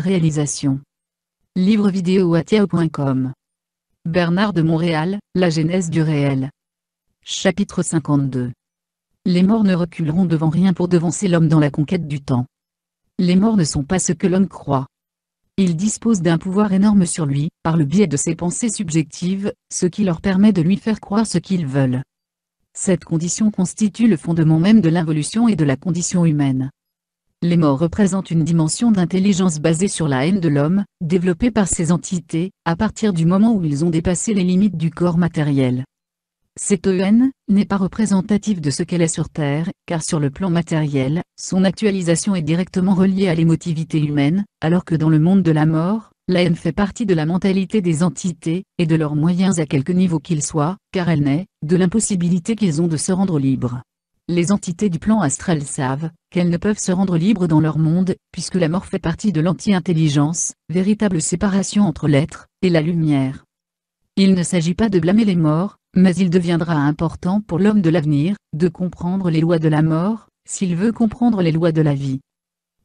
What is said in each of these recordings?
Réalisation. Livre vidéo atiao.com. Bernard de Montréal, La genèse du réel. Chapitre 52. Les morts ne reculeront devant rien pour devancer l'homme dans la conquête du temps. Les morts ne sont pas ce que l'homme croit. Ils disposent d'un pouvoir énorme sur lui, par le biais de ses pensées subjectives, ce qui leur permet de lui faire croire ce qu'ils veulent. Cette condition constitue le fondement même de l'involution et de la condition humaine. Les morts représentent une dimension d'intelligence basée sur la haine de l'homme, développée par ces entités, à partir du moment où ils ont dépassé les limites du corps matériel. Cette haine n'est pas représentative de ce qu'elle est sur Terre, car sur le plan matériel, son actualisation est directement reliée à l'émotivité humaine, alors que dans le monde de la mort, la haine fait partie de la mentalité des entités, et de leurs moyens à quelque niveau qu'ils soient, car elle naît, de l'impossibilité qu'ils ont de se rendre libres les entités du plan astral savent qu'elles ne peuvent se rendre libres dans leur monde, puisque la mort fait partie de l'anti-intelligence, véritable séparation entre l'être et la lumière. Il ne s'agit pas de blâmer les morts, mais il deviendra important pour l'homme de l'avenir, de comprendre les lois de la mort, s'il veut comprendre les lois de la vie.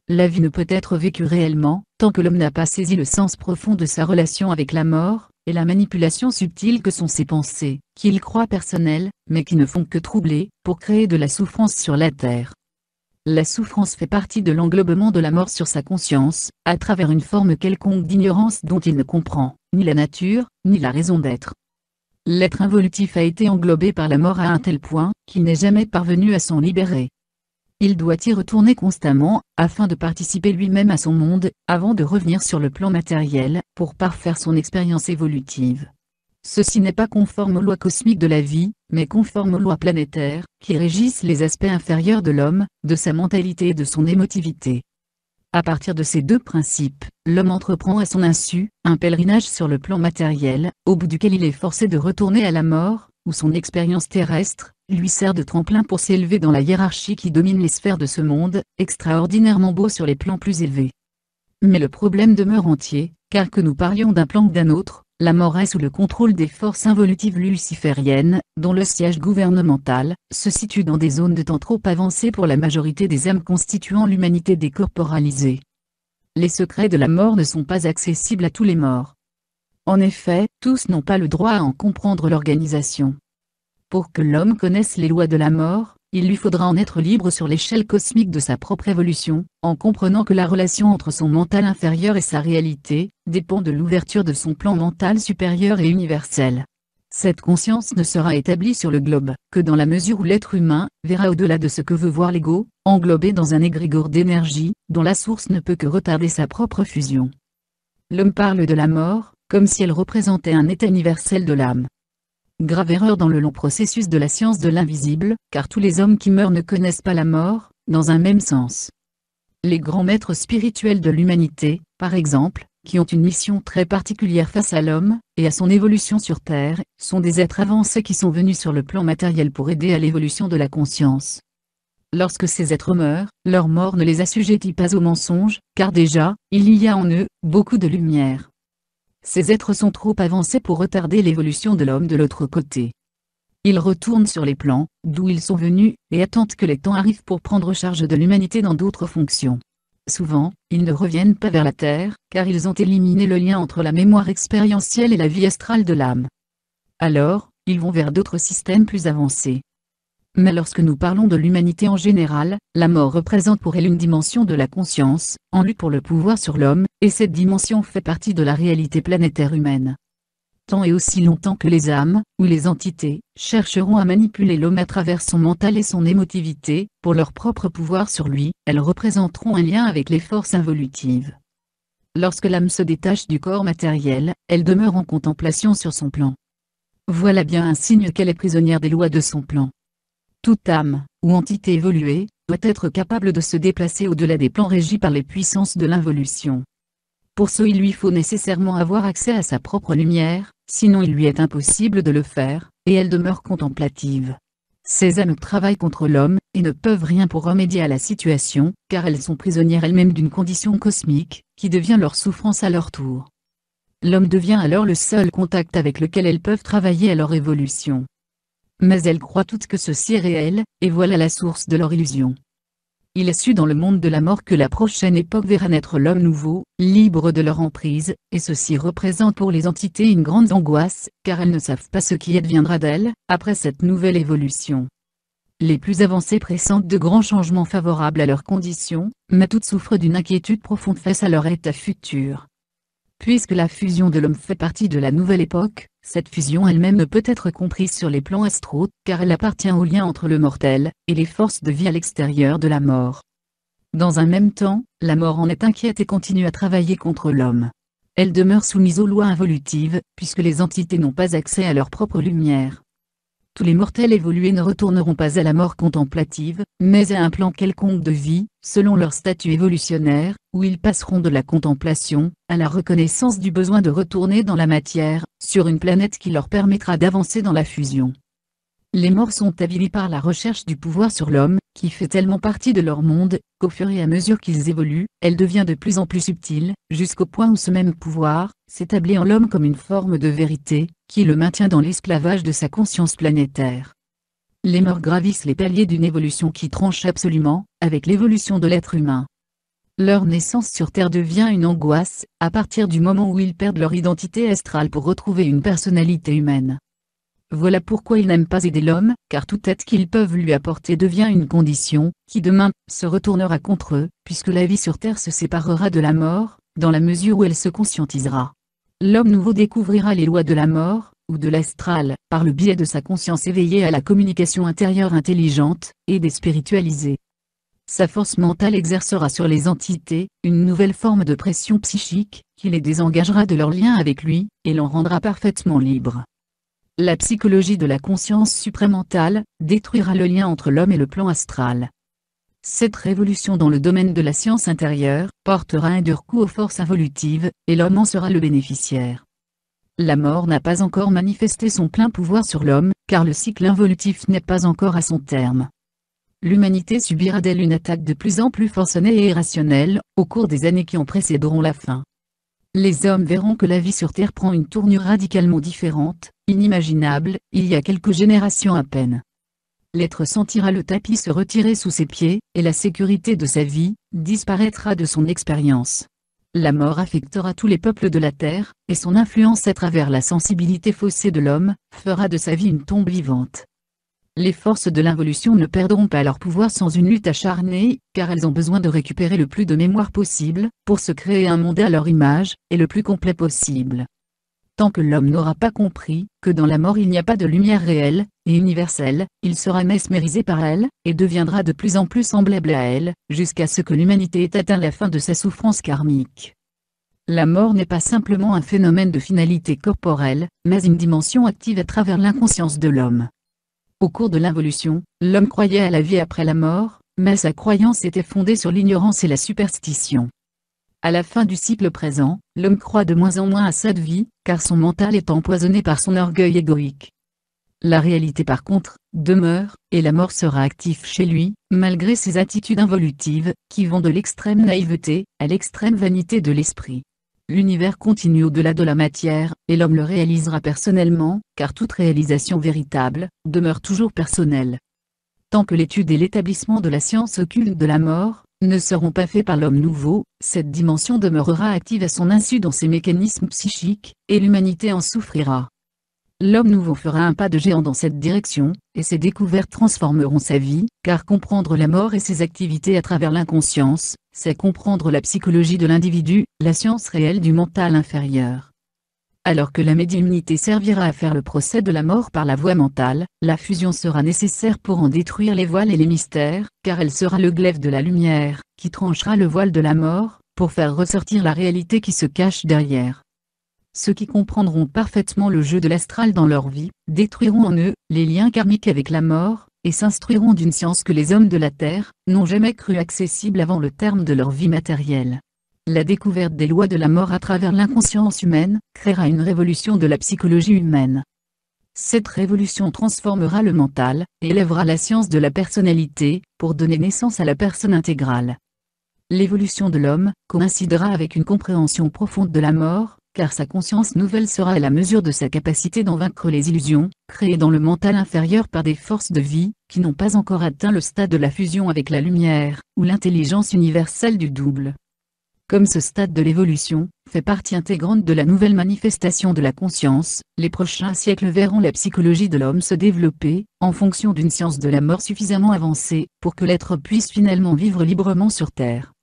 La vie ne peut être vécue réellement, tant que l'homme n'a pas saisi le sens profond de sa relation avec la mort, et la manipulation subtile que sont ses pensées, qu'il croit personnelles, mais qui ne font que troubler, pour créer de la souffrance sur la terre. La souffrance fait partie de l'englobement de la mort sur sa conscience, à travers une forme quelconque d'ignorance dont il ne comprend, ni la nature, ni la raison d'être. L'être involutif a été englobé par la mort à un tel point, qu'il n'est jamais parvenu à s'en libérer il doit y retourner constamment, afin de participer lui-même à son monde, avant de revenir sur le plan matériel, pour parfaire son expérience évolutive. Ceci n'est pas conforme aux lois cosmiques de la vie, mais conforme aux lois planétaires, qui régissent les aspects inférieurs de l'homme, de sa mentalité et de son émotivité. À partir de ces deux principes, l'homme entreprend à son insu, un pèlerinage sur le plan matériel, au bout duquel il est forcé de retourner à la mort, ou son expérience terrestre, lui sert de tremplin pour s'élever dans la hiérarchie qui domine les sphères de ce monde, extraordinairement beau sur les plans plus élevés. Mais le problème demeure entier, car que nous parlions d'un plan ou d'un autre, la mort est sous le contrôle des forces involutives lucifériennes, dont le siège gouvernemental, se situe dans des zones de temps trop avancées pour la majorité des âmes constituant l'humanité décorporalisée. Les secrets de la mort ne sont pas accessibles à tous les morts. En effet, tous n'ont pas le droit à en comprendre l'organisation. Pour que l'homme connaisse les lois de la mort, il lui faudra en être libre sur l'échelle cosmique de sa propre évolution, en comprenant que la relation entre son mental inférieur et sa réalité, dépend de l'ouverture de son plan mental supérieur et universel. Cette conscience ne sera établie sur le globe que dans la mesure où l'être humain verra au-delà de ce que veut voir l'ego, englobé dans un égrégore d'énergie, dont la source ne peut que retarder sa propre fusion. L'homme parle de la mort, comme si elle représentait un état universel de l'âme grave erreur dans le long processus de la science de l'invisible, car tous les hommes qui meurent ne connaissent pas la mort, dans un même sens. Les grands maîtres spirituels de l'humanité, par exemple, qui ont une mission très particulière face à l'homme, et à son évolution sur Terre, sont des êtres avancés qui sont venus sur le plan matériel pour aider à l'évolution de la conscience. Lorsque ces êtres meurent, leur mort ne les assujettit pas au mensonge, car déjà, il y a en eux, beaucoup de lumière. Ces êtres sont trop avancés pour retarder l'évolution de l'homme de l'autre côté. Ils retournent sur les plans, d'où ils sont venus, et attendent que les temps arrivent pour prendre charge de l'humanité dans d'autres fonctions. Souvent, ils ne reviennent pas vers la Terre, car ils ont éliminé le lien entre la mémoire expérientielle et la vie astrale de l'âme. Alors, ils vont vers d'autres systèmes plus avancés. Mais lorsque nous parlons de l'humanité en général, la mort représente pour elle une dimension de la conscience, en lutte pour le pouvoir sur l'homme, et cette dimension fait partie de la réalité planétaire humaine. Tant et aussi longtemps que les âmes, ou les entités, chercheront à manipuler l'homme à travers son mental et son émotivité, pour leur propre pouvoir sur lui, elles représenteront un lien avec les forces involutives. Lorsque l'âme se détache du corps matériel, elle demeure en contemplation sur son plan. Voilà bien un signe qu'elle est prisonnière des lois de son plan. Toute âme, ou entité évoluée, doit être capable de se déplacer au-delà des plans régis par les puissances de l'involution. Pour ce il lui faut nécessairement avoir accès à sa propre lumière, sinon il lui est impossible de le faire, et elle demeure contemplative. Ces âmes travaillent contre l'homme, et ne peuvent rien pour remédier à la situation, car elles sont prisonnières elles-mêmes d'une condition cosmique, qui devient leur souffrance à leur tour. L'homme devient alors le seul contact avec lequel elles peuvent travailler à leur évolution mais elles croient toutes que ceci est réel, et voilà la source de leur illusion. Il est su dans le monde de la mort que la prochaine époque verra naître l'homme nouveau, libre de leur emprise, et ceci représente pour les entités une grande angoisse, car elles ne savent pas ce qui adviendra d'elles, après cette nouvelle évolution. Les plus avancées pressentent de grands changements favorables à leurs conditions, mais toutes souffrent d'une inquiétude profonde face à leur état futur. Puisque la fusion de l'homme fait partie de la nouvelle époque, cette fusion elle-même ne peut être comprise sur les plans astraux, car elle appartient au lien entre le mortel, et les forces de vie à l'extérieur de la mort. Dans un même temps, la mort en est inquiète et continue à travailler contre l'homme. Elle demeure soumise aux lois involutives, puisque les entités n'ont pas accès à leur propre lumière tous les mortels évolués ne retourneront pas à la mort contemplative, mais à un plan quelconque de vie, selon leur statut évolutionnaire, où ils passeront de la contemplation, à la reconnaissance du besoin de retourner dans la matière, sur une planète qui leur permettra d'avancer dans la fusion. Les morts sont avilis par la recherche du pouvoir sur l'homme, qui fait tellement partie de leur monde, qu'au fur et à mesure qu'ils évoluent, elle devient de plus en plus subtile, jusqu'au point où ce même pouvoir, s'établit en l'homme comme une forme de vérité, qui le maintient dans l'esclavage de sa conscience planétaire. Les morts gravissent les paliers d'une évolution qui tranche absolument avec l'évolution de l'être humain. Leur naissance sur Terre devient une angoisse, à partir du moment où ils perdent leur identité astrale pour retrouver une personnalité humaine. Voilà pourquoi ils n'aiment pas aider l'homme, car toute aide qu'ils peuvent lui apporter devient une condition, qui demain, se retournera contre eux, puisque la vie sur Terre se séparera de la mort, dans la mesure où elle se conscientisera l'homme nouveau découvrira les lois de la mort, ou de l'astral, par le biais de sa conscience éveillée à la communication intérieure intelligente, et spiritualisés Sa force mentale exercera sur les entités, une nouvelle forme de pression psychique, qui les désengagera de leur lien avec lui, et l'en rendra parfaitement libre. La psychologie de la conscience supramentale, détruira le lien entre l'homme et le plan astral. Cette révolution dans le domaine de la science intérieure portera un dur coup aux forces involutives, et l'homme en sera le bénéficiaire. La mort n'a pas encore manifesté son plein pouvoir sur l'homme, car le cycle involutif n'est pas encore à son terme. L'humanité subira d'elle une attaque de plus en plus forcenée et irrationnelle, au cours des années qui en précéderont la fin. Les hommes verront que la vie sur Terre prend une tournure radicalement différente, inimaginable, il y a quelques générations à peine l'être sentira le tapis se retirer sous ses pieds, et la sécurité de sa vie, disparaîtra de son expérience. La mort affectera tous les peuples de la terre, et son influence à travers la sensibilité faussée de l'homme, fera de sa vie une tombe vivante. Les forces de l'involution ne perdront pas leur pouvoir sans une lutte acharnée, car elles ont besoin de récupérer le plus de mémoire possible, pour se créer un monde à leur image, et le plus complet possible tant que l'homme n'aura pas compris que dans la mort il n'y a pas de lumière réelle et universelle, il sera mesmérisé par elle, et deviendra de plus en plus semblable à elle, jusqu'à ce que l'humanité ait atteint la fin de sa souffrance karmique. La mort n'est pas simplement un phénomène de finalité corporelle, mais une dimension active à travers l'inconscience de l'homme. Au cours de l'involution, l'homme croyait à la vie après la mort, mais sa croyance était fondée sur l'ignorance et la superstition. À la fin du cycle présent, l'homme croit de moins en moins à cette vie, car son mental est empoisonné par son orgueil égoïque. La réalité par contre, demeure, et la mort sera active chez lui, malgré ses attitudes involutives, qui vont de l'extrême naïveté, à l'extrême vanité de l'esprit. L'univers continue au-delà de la matière, et l'homme le réalisera personnellement, car toute réalisation véritable, demeure toujours personnelle. Tant que l'étude et l'établissement de la science occulte de la mort, ne seront pas faits par l'homme nouveau, cette dimension demeurera active à son insu dans ses mécanismes psychiques, et l'humanité en souffrira. L'homme nouveau fera un pas de géant dans cette direction, et ses découvertes transformeront sa vie, car comprendre la mort et ses activités à travers l'inconscience, c'est comprendre la psychologie de l'individu, la science réelle du mental inférieur alors que la médiumnité servira à faire le procès de la mort par la voie mentale, la fusion sera nécessaire pour en détruire les voiles et les mystères, car elle sera le glaive de la lumière, qui tranchera le voile de la mort, pour faire ressortir la réalité qui se cache derrière. Ceux qui comprendront parfaitement le jeu de l'astral dans leur vie, détruiront en eux, les liens karmiques avec la mort, et s'instruiront d'une science que les hommes de la Terre, n'ont jamais cru accessible avant le terme de leur vie matérielle la découverte des lois de la mort à travers l'inconscience humaine, créera une révolution de la psychologie humaine. Cette révolution transformera le mental, et élèvera la science de la personnalité, pour donner naissance à la personne intégrale. L'évolution de l'homme coïncidera avec une compréhension profonde de la mort, car sa conscience nouvelle sera à la mesure de sa capacité d'en vaincre les illusions, créées dans le mental inférieur par des forces de vie, qui n'ont pas encore atteint le stade de la fusion avec la lumière, ou l'intelligence universelle du double comme ce stade de l'évolution, fait partie intégrante de la nouvelle manifestation de la conscience, les prochains siècles verront la psychologie de l'homme se développer, en fonction d'une science de la mort suffisamment avancée, pour que l'être puisse finalement vivre librement sur Terre.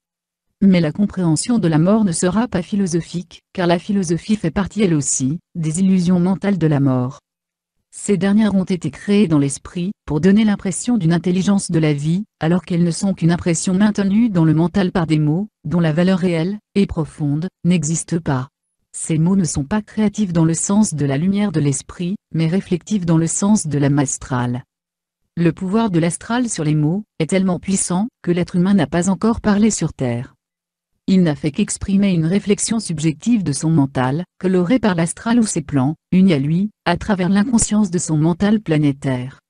Mais la compréhension de la mort ne sera pas philosophique, car la philosophie fait partie elle aussi, des illusions mentales de la mort. Ces dernières ont été créées dans l'esprit, pour donner l'impression d'une intelligence de la vie, alors qu'elles ne sont qu'une impression maintenue dans le mental par des mots, dont la valeur réelle, et profonde, n'existe pas. Ces mots ne sont pas créatifs dans le sens de la lumière de l'esprit, mais réflectifs dans le sens de l'âme astrale. Le pouvoir de l'astral sur les mots est tellement puissant que l'être humain n'a pas encore parlé sur Terre il n'a fait qu'exprimer une réflexion subjective de son mental, colorée par l'astral ou ses plans, unis à lui, à travers l'inconscience de son mental planétaire.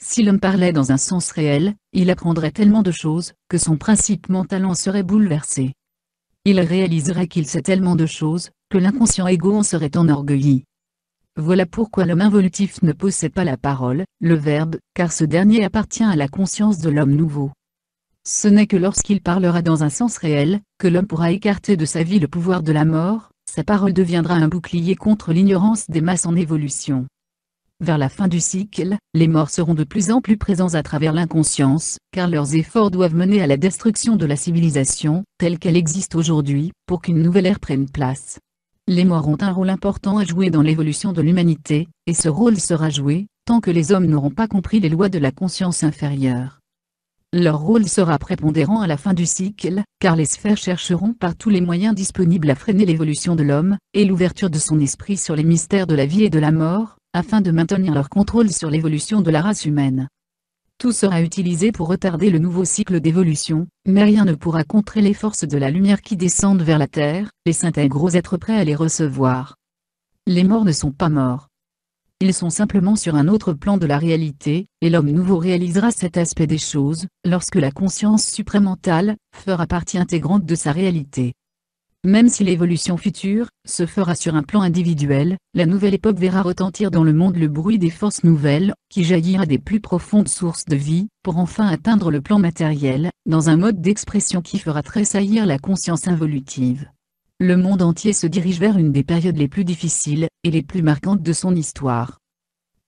Si l'homme parlait dans un sens réel, il apprendrait tellement de choses, que son principe mental en serait bouleversé. Il réaliserait qu'il sait tellement de choses, que l'inconscient égo en serait enorgueilli. Voilà pourquoi l'homme involutif ne possède pas la parole, le verbe, car ce dernier appartient à la conscience de l'homme nouveau. Ce n'est que lorsqu'il parlera dans un sens réel, que l'homme pourra écarter de sa vie le pouvoir de la mort, sa parole deviendra un bouclier contre l'ignorance des masses en évolution. Vers la fin du cycle, les morts seront de plus en plus présents à travers l'inconscience, car leurs efforts doivent mener à la destruction de la civilisation, telle qu'elle existe aujourd'hui, pour qu'une nouvelle ère prenne place. Les morts ont un rôle important à jouer dans l'évolution de l'humanité, et ce rôle sera joué, tant que les hommes n'auront pas compris les lois de la conscience inférieure leur rôle sera prépondérant à la fin du cycle, car les sphères chercheront par tous les moyens disponibles à freiner l'évolution de l'homme, et l'ouverture de son esprit sur les mystères de la vie et de la mort, afin de maintenir leur contrôle sur l'évolution de la race humaine. Tout sera utilisé pour retarder le nouveau cycle d'évolution, mais rien ne pourra contrer les forces de la lumière qui descendent vers la Terre, les s'intègrent GROS êtres prêts à les recevoir. Les morts ne sont pas morts ils sont simplement sur un autre plan de la réalité, et l'homme nouveau réalisera cet aspect des choses, lorsque la conscience suprémentale, fera partie intégrante de sa réalité. Même si l'évolution future se fera sur un plan individuel, la nouvelle époque verra retentir dans le monde le bruit des forces nouvelles, qui jaillira des plus profondes sources de vie, pour enfin atteindre le plan matériel, dans un mode d'expression qui fera tressaillir la conscience involutive le monde entier se dirige vers une des périodes les plus difficiles et les plus marquantes de son histoire.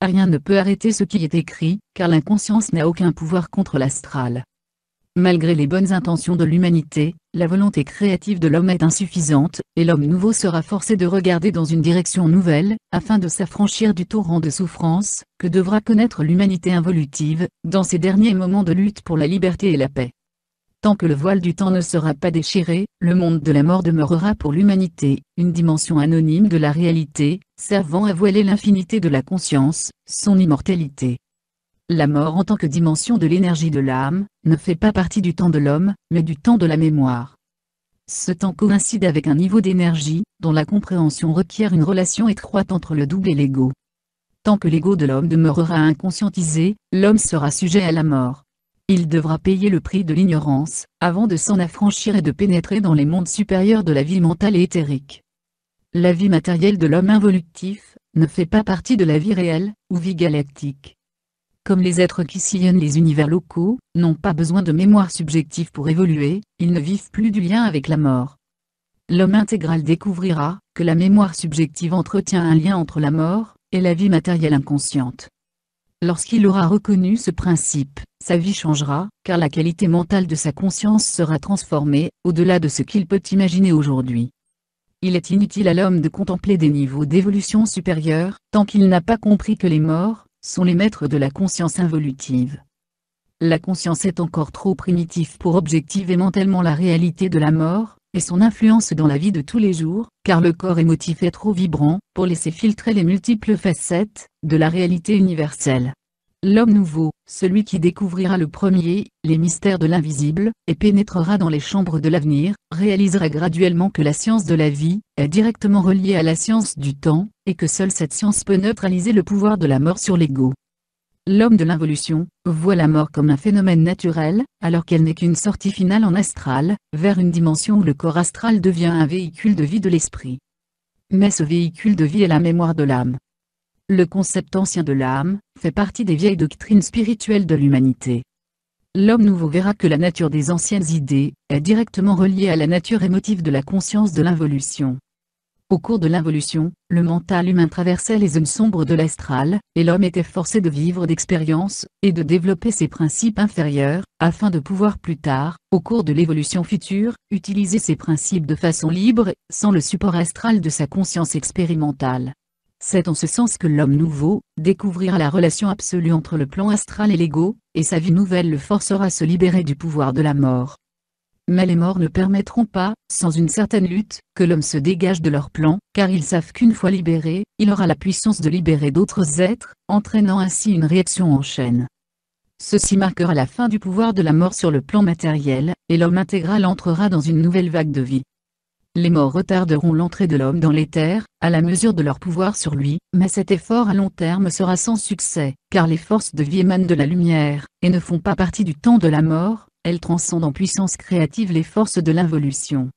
Rien ne peut arrêter ce qui est écrit, car l'inconscience n'a aucun pouvoir contre l'astral. Malgré les bonnes intentions de l'humanité, la volonté créative de l'homme est insuffisante, et l'homme nouveau sera forcé de regarder dans une direction nouvelle, afin de s'affranchir du torrent de souffrance, que devra connaître l'humanité involutive, dans ses derniers moments de lutte pour la liberté et la paix. Tant que le voile du temps ne sera pas déchiré, le monde de la mort demeurera pour l'humanité, une dimension anonyme de la réalité, servant à voiler l'infinité de la conscience, son immortalité. La mort en tant que dimension de l'énergie de l'âme, ne fait pas partie du temps de l'homme, mais du temps de la mémoire. Ce temps coïncide avec un niveau d'énergie, dont la compréhension requiert une relation étroite entre le double et l'ego. Tant que l'ego de l'homme demeurera inconscientisé, l'homme sera sujet à la mort il devra payer le prix de l'ignorance, avant de s'en affranchir et de pénétrer dans les mondes supérieurs de la vie mentale et éthérique. La vie matérielle de l'homme involutif, ne fait pas partie de la vie réelle, ou vie galactique. Comme les êtres qui sillonnent les univers locaux, n'ont pas besoin de mémoire subjective pour évoluer, ils ne vivent plus du lien avec la mort. L'homme intégral découvrira, que la mémoire subjective entretient un lien entre la mort, et la vie matérielle inconsciente. Lorsqu'il aura reconnu ce principe, sa vie changera, car la qualité mentale de sa conscience sera transformée, au-delà de ce qu'il peut imaginer aujourd'hui. Il est inutile à l'homme de contempler des niveaux d'évolution supérieurs, tant qu'il n'a pas compris que les morts, sont les maîtres de la conscience involutive. La conscience est encore trop primitive pour objectiver mentalement la réalité de la mort, et son influence dans la vie de tous les jours, car le corps émotif est trop vibrant pour laisser filtrer les multiples facettes de la réalité universelle. L'homme nouveau, celui qui découvrira le premier, les mystères de l'invisible, et pénétrera dans les chambres de l'avenir, réalisera graduellement que la science de la vie, est directement reliée à la science du temps, et que seule cette science peut neutraliser le pouvoir de la mort sur l'ego l'homme de l'involution, voit la mort comme un phénomène naturel, alors qu'elle n'est qu'une sortie finale en astral, vers une dimension où le corps astral devient un véhicule de vie de l'esprit. Mais ce véhicule de vie est la mémoire de l'âme. Le concept ancien de l'âme, fait partie des vieilles doctrines spirituelles de l'humanité. L'homme nouveau verra que la nature des anciennes idées, est directement reliée à la nature émotive de la conscience de l'involution. Au cours de l'involution, le mental humain traversait les zones sombres de l'astral, et l'homme était forcé de vivre d'expériences, et de développer ses principes inférieurs, afin de pouvoir plus tard, au cours de l'évolution future, utiliser ses principes de façon libre, sans le support astral de sa conscience expérimentale. C'est en ce sens que l'homme nouveau, découvrira la relation absolue entre le plan astral et l'ego, et sa vie nouvelle le forcera à se libérer du pouvoir de la mort mais les morts ne permettront pas, sans une certaine lutte, que l'homme se dégage de leur plan, car ils savent qu'une fois libéré, il aura la puissance de libérer d'autres êtres, entraînant ainsi une réaction en chaîne. Ceci marquera la fin du pouvoir de la mort sur le plan matériel, et l'homme intégral entrera dans une nouvelle vague de vie. Les morts retarderont l'entrée de l'homme dans les terres, à la mesure de leur pouvoir sur lui, mais cet effort à long terme sera sans succès, car les forces de vie émanent de la lumière, et ne font pas partie du temps de la mort, elle transcende en puissance créative les forces de l'involution.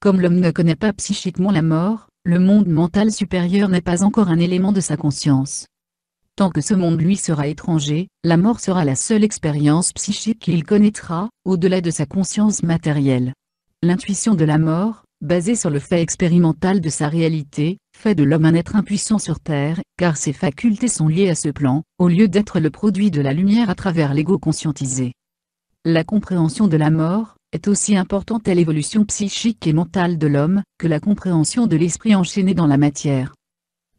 Comme l'homme ne connaît pas psychiquement la mort, le monde mental supérieur n'est pas encore un élément de sa conscience. Tant que ce monde lui sera étranger, la mort sera la seule expérience psychique qu'il connaîtra, au-delà de sa conscience matérielle. L'intuition de la mort, basée sur le fait expérimental de sa réalité, fait de l'homme un être impuissant sur Terre, car ses facultés sont liées à ce plan, au lieu d'être le produit de la lumière à travers l'ego conscientisé la compréhension de la mort, est aussi importante à l'évolution psychique et mentale de l'homme, que la compréhension de l'esprit enchaîné dans la matière.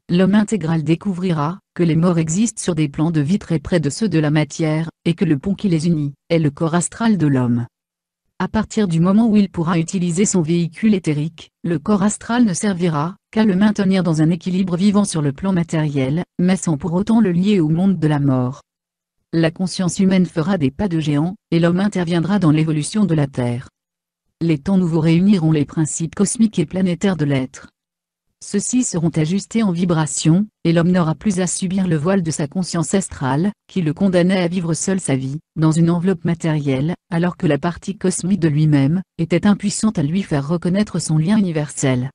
L'homme intégral découvrira, que les morts existent sur des plans de vie très près de ceux de la matière, et que le pont qui les unit, est le corps astral de l'homme. À partir du moment où il pourra utiliser son véhicule éthérique, le corps astral ne servira, qu'à le maintenir dans un équilibre vivant sur le plan matériel, mais sans pour autant le lier au monde de la mort la conscience humaine fera des pas de géant, et l'homme interviendra dans l'évolution de la Terre. Les temps nouveaux réuniront les principes cosmiques et planétaires de l'être. Ceux-ci seront ajustés en vibration, et l'homme n'aura plus à subir le voile de sa conscience astrale, qui le condamnait à vivre seul sa vie, dans une enveloppe matérielle, alors que la partie cosmique de lui-même, était impuissante à lui faire reconnaître son lien universel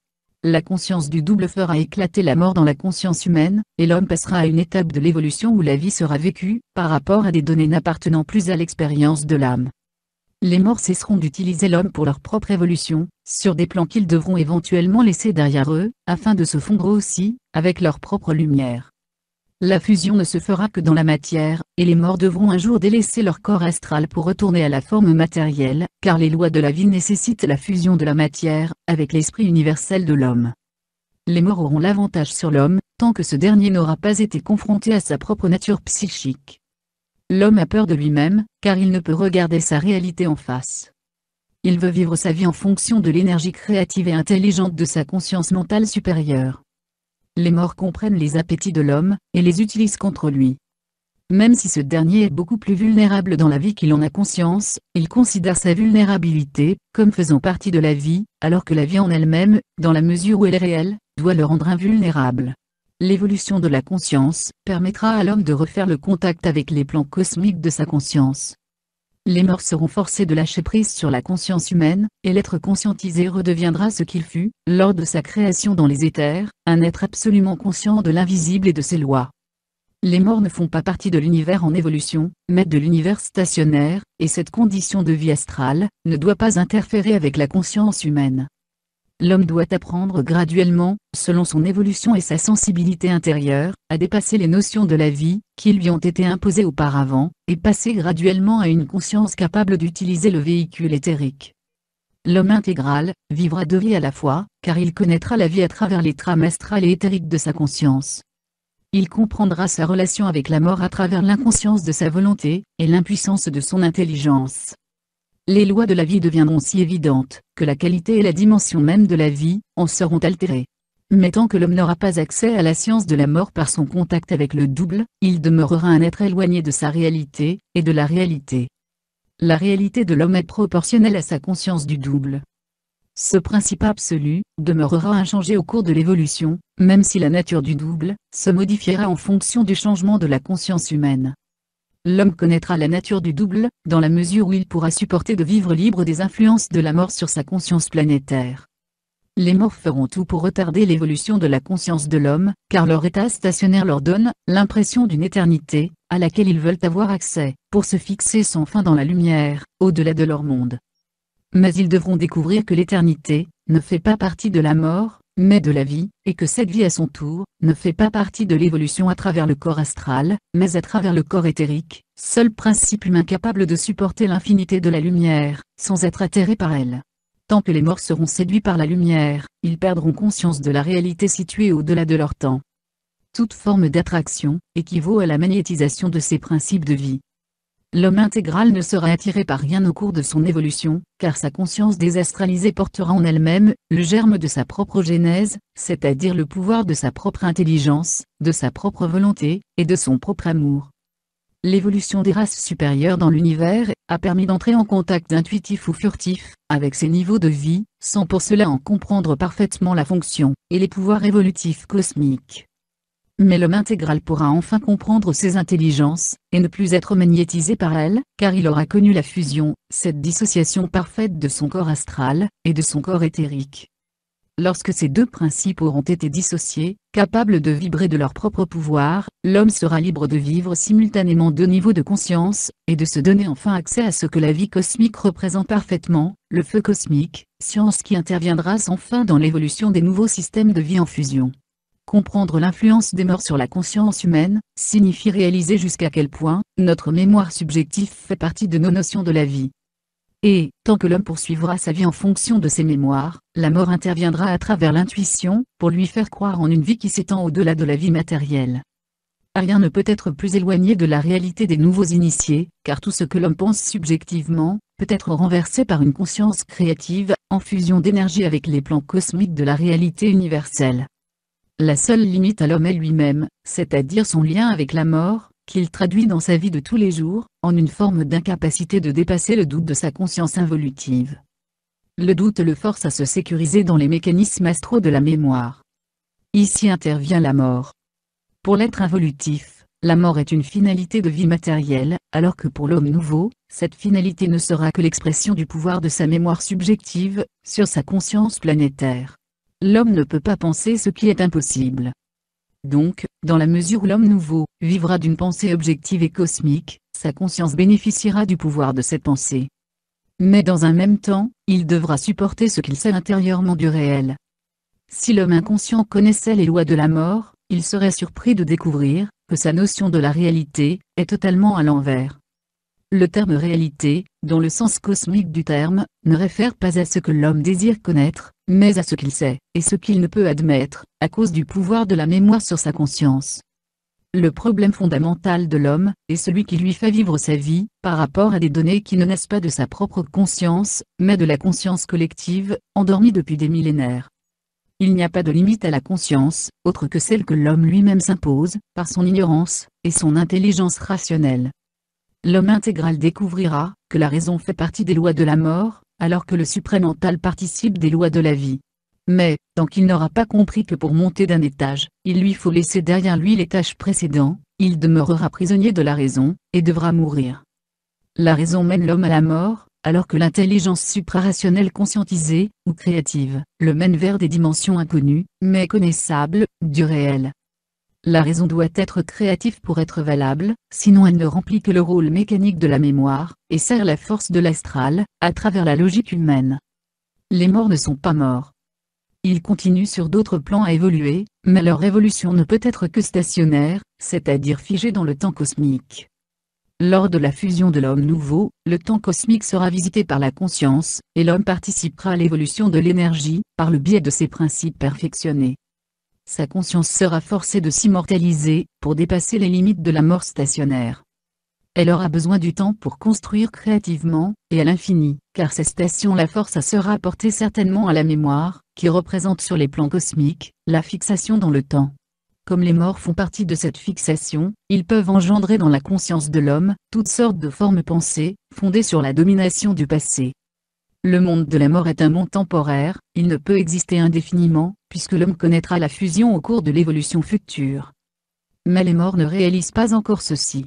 la conscience du double fera éclater la mort dans la conscience humaine, et l'homme passera à une étape de l'évolution où la vie sera vécue, par rapport à des données n'appartenant plus à l'expérience de l'âme. Les morts cesseront d'utiliser l'homme pour leur propre évolution, sur des plans qu'ils devront éventuellement laisser derrière eux, afin de se fondre aussi, avec leur propre lumière. La fusion ne se fera que dans la matière, et les morts devront un jour délaisser leur corps astral pour retourner à la forme matérielle, car les lois de la vie nécessitent la fusion de la matière, avec l'esprit universel de l'homme. Les morts auront l'avantage sur l'homme, tant que ce dernier n'aura pas été confronté à sa propre nature psychique. L'homme a peur de lui-même, car il ne peut regarder sa réalité en face. Il veut vivre sa vie en fonction de l'énergie créative et intelligente de sa conscience mentale supérieure les morts comprennent les appétits de l'homme, et les utilisent contre lui. Même si ce dernier est beaucoup plus vulnérable dans la vie qu'il en a conscience, il considère sa vulnérabilité comme faisant partie de la vie, alors que la vie en elle-même, dans la mesure où elle est réelle, doit le rendre invulnérable. L'évolution de la conscience permettra à l'homme de refaire le contact avec les plans cosmiques de sa conscience les morts seront forcés de lâcher prise sur la conscience humaine, et l'être conscientisé redeviendra ce qu'il fut, lors de sa création dans les éthers, un être absolument conscient de l'invisible et de ses lois. Les morts ne font pas partie de l'univers en évolution, mais de l'univers stationnaire, et cette condition de vie astrale, ne doit pas interférer avec la conscience humaine l'homme doit apprendre graduellement, selon son évolution et sa sensibilité intérieure, à dépasser les notions de la vie, qui lui ont été imposées auparavant, et passer graduellement à une conscience capable d'utiliser le véhicule éthérique. L'homme intégral, vivra deux vies à la fois, car il connaîtra la vie à travers les trames astrales et éthériques de sa conscience. Il comprendra sa relation avec la mort à travers l'inconscience de sa volonté, et l'impuissance de son intelligence les lois de la vie deviendront si évidentes, que la qualité et la dimension même de la vie, en seront altérées. Mais tant que l'homme n'aura pas accès à la science de la mort par son contact avec le double, il demeurera un être éloigné de sa réalité, et de la réalité. La réalité de l'homme est proportionnelle à sa conscience du double. Ce principe absolu, demeurera inchangé au cours de l'évolution, même si la nature du double, se modifiera en fonction du changement de la conscience humaine l'homme connaîtra la nature du double, dans la mesure où il pourra supporter de vivre libre des influences de la mort sur sa conscience planétaire. Les morts feront tout pour retarder l'évolution de la conscience de l'homme, car leur état stationnaire leur donne l'impression d'une éternité, à laquelle ils veulent avoir accès, pour se fixer sans fin dans la lumière, au-delà de leur monde. Mais ils devront découvrir que l'éternité, ne fait pas partie de la mort, mais de la vie, et que cette vie à son tour, ne fait pas partie de l'évolution à travers le corps astral, mais à travers le corps éthérique, seul principe humain capable de supporter l'infinité de la lumière, sans être atterré par elle. Tant que les morts seront séduits par la lumière, ils perdront conscience de la réalité située au-delà de leur temps. Toute forme d'attraction, équivaut à la magnétisation de ces principes de vie. L'homme intégral ne sera attiré par rien au cours de son évolution, car sa conscience désastralisée portera en elle-même, le germe de sa propre genèse, c'est-à-dire le pouvoir de sa propre intelligence, de sa propre volonté, et de son propre amour. L'évolution des races supérieures dans l'univers, a permis d'entrer en contact intuitif ou furtif, avec ces niveaux de vie, sans pour cela en comprendre parfaitement la fonction, et les pouvoirs évolutifs cosmiques mais l'homme intégral pourra enfin comprendre ses intelligences, et ne plus être magnétisé par elles, car il aura connu la fusion, cette dissociation parfaite de son corps astral, et de son corps éthérique. Lorsque ces deux principes auront été dissociés, capables de vibrer de leur propre pouvoir, l'homme sera libre de vivre simultanément deux niveaux de conscience, et de se donner enfin accès à ce que la vie cosmique représente parfaitement, le feu cosmique, science qui interviendra sans fin dans l'évolution des nouveaux systèmes de vie en fusion. Comprendre l'influence des morts sur la conscience humaine, signifie réaliser jusqu'à quel point, notre mémoire subjective fait partie de nos notions de la vie. Et, tant que l'homme poursuivra sa vie en fonction de ses mémoires, la mort interviendra à travers l'intuition, pour lui faire croire en une vie qui s'étend au-delà de la vie matérielle. Rien ne peut être plus éloigné de la réalité des nouveaux initiés, car tout ce que l'homme pense subjectivement, peut être renversé par une conscience créative, en fusion d'énergie avec les plans cosmiques de la réalité universelle. La seule limite à l'homme est lui-même, c'est-à-dire son lien avec la mort, qu'il traduit dans sa vie de tous les jours, en une forme d'incapacité de dépasser le doute de sa conscience involutive. Le doute le force à se sécuriser dans les mécanismes astraux de la mémoire. Ici intervient la mort. Pour l'être involutif, la mort est une finalité de vie matérielle, alors que pour l'homme nouveau, cette finalité ne sera que l'expression du pouvoir de sa mémoire subjective, sur sa conscience planétaire l'homme ne peut pas penser ce qui est impossible. Donc, dans la mesure où l'homme nouveau vivra d'une pensée objective et cosmique, sa conscience bénéficiera du pouvoir de cette pensée. Mais dans un même temps, il devra supporter ce qu'il sait intérieurement du réel. Si l'homme inconscient connaissait les lois de la mort, il serait surpris de découvrir que sa notion de la réalité est totalement à l'envers. Le terme réalité, dans le sens cosmique du terme, ne réfère pas à ce que l'homme désire connaître, mais à ce qu'il sait, et ce qu'il ne peut admettre, à cause du pouvoir de la mémoire sur sa conscience. Le problème fondamental de l'homme, est celui qui lui fait vivre sa vie, par rapport à des données qui ne naissent pas de sa propre conscience, mais de la conscience collective, endormie depuis des millénaires. Il n'y a pas de limite à la conscience, autre que celle que l'homme lui-même s'impose, par son ignorance, et son intelligence rationnelle l'homme intégral découvrira que la raison fait partie des lois de la mort, alors que le mental participe des lois de la vie. Mais, tant qu'il n'aura pas compris que pour monter d'un étage, il lui faut laisser derrière lui l'étage précédent, il demeurera prisonnier de la raison, et devra mourir. La raison mène l'homme à la mort, alors que l'intelligence suprarationnelle conscientisée, ou créative, le mène vers des dimensions inconnues, mais connaissables, du réel. La raison doit être créative pour être valable, sinon elle ne remplit que le rôle mécanique de la mémoire, et sert la force de l'astral, à travers la logique humaine. Les morts ne sont pas morts. Ils continuent sur d'autres plans à évoluer, mais leur évolution ne peut être que stationnaire, c'est-à-dire figée dans le temps cosmique. Lors de la fusion de l'homme nouveau, le temps cosmique sera visité par la conscience, et l'homme participera à l'évolution de l'énergie, par le biais de ses principes perfectionnés sa conscience sera forcée de s'immortaliser, pour dépasser les limites de la mort stationnaire. Elle aura besoin du temps pour construire créativement, et à l'infini, car cette station la force à se rapporter certainement à la mémoire, qui représente sur les plans cosmiques, la fixation dans le temps. Comme les morts font partie de cette fixation, ils peuvent engendrer dans la conscience de l'homme, toutes sortes de formes pensées, fondées sur la domination du passé. Le monde de la mort est un monde temporaire, il ne peut exister indéfiniment, puisque l'homme connaîtra la fusion au cours de l'évolution future. Mais les morts ne réalisent pas encore ceci.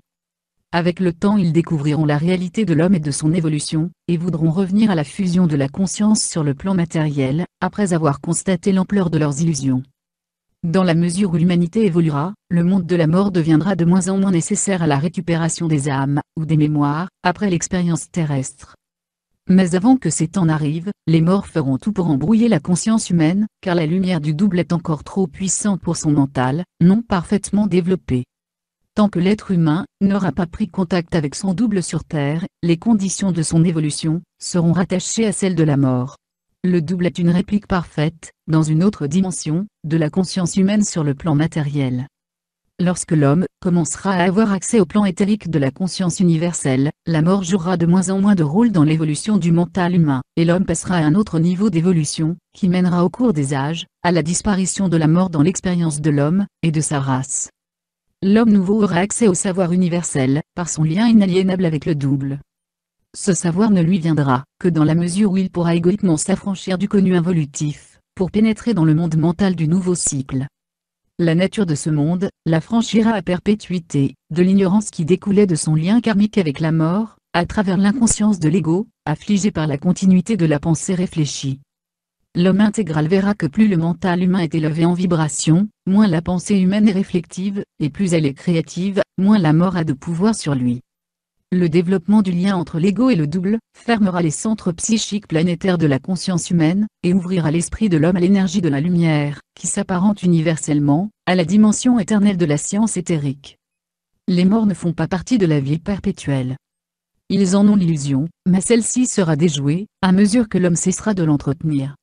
Avec le temps ils découvriront la réalité de l'homme et de son évolution, et voudront revenir à la fusion de la conscience sur le plan matériel, après avoir constaté l'ampleur de leurs illusions. Dans la mesure où l'humanité évoluera, le monde de la mort deviendra de moins en moins nécessaire à la récupération des âmes, ou des mémoires, après l'expérience terrestre. Mais avant que ces temps n'arrivent, les morts feront tout pour embrouiller la conscience humaine, car la lumière du double est encore trop puissante pour son mental, non parfaitement développé. Tant que l'être humain n'aura pas pris contact avec son double sur Terre, les conditions de son évolution seront rattachées à celles de la mort. Le double est une réplique parfaite, dans une autre dimension, de la conscience humaine sur le plan matériel. Lorsque l'homme commencera à avoir accès au plan éthérique de la conscience universelle, la mort jouera de moins en moins de rôle dans l'évolution du mental humain, et l'homme passera à un autre niveau d'évolution, qui mènera au cours des âges, à la disparition de la mort dans l'expérience de l'homme, et de sa race. L'homme nouveau aura accès au savoir universel, par son lien inaliénable avec le double. Ce savoir ne lui viendra que dans la mesure où il pourra égoïquement s'affranchir du connu involutif, pour pénétrer dans le monde mental du nouveau cycle la nature de ce monde, la franchira à perpétuité, de l'ignorance qui découlait de son lien karmique avec la mort, à travers l'inconscience de l'ego, affligé par la continuité de la pensée réfléchie. L'homme intégral verra que plus le mental humain est élevé en vibration, moins la pensée humaine est réflective, et plus elle est créative, moins la mort a de pouvoir sur lui le développement du lien entre l'ego et le double, fermera les centres psychiques planétaires de la conscience humaine, et ouvrira l'esprit de l'homme à l'énergie de la lumière, qui s'apparente universellement, à la dimension éternelle de la science éthérique. Les morts ne font pas partie de la vie perpétuelle. Ils en ont l'illusion, mais celle-ci sera déjouée, à mesure que l'homme cessera de l'entretenir.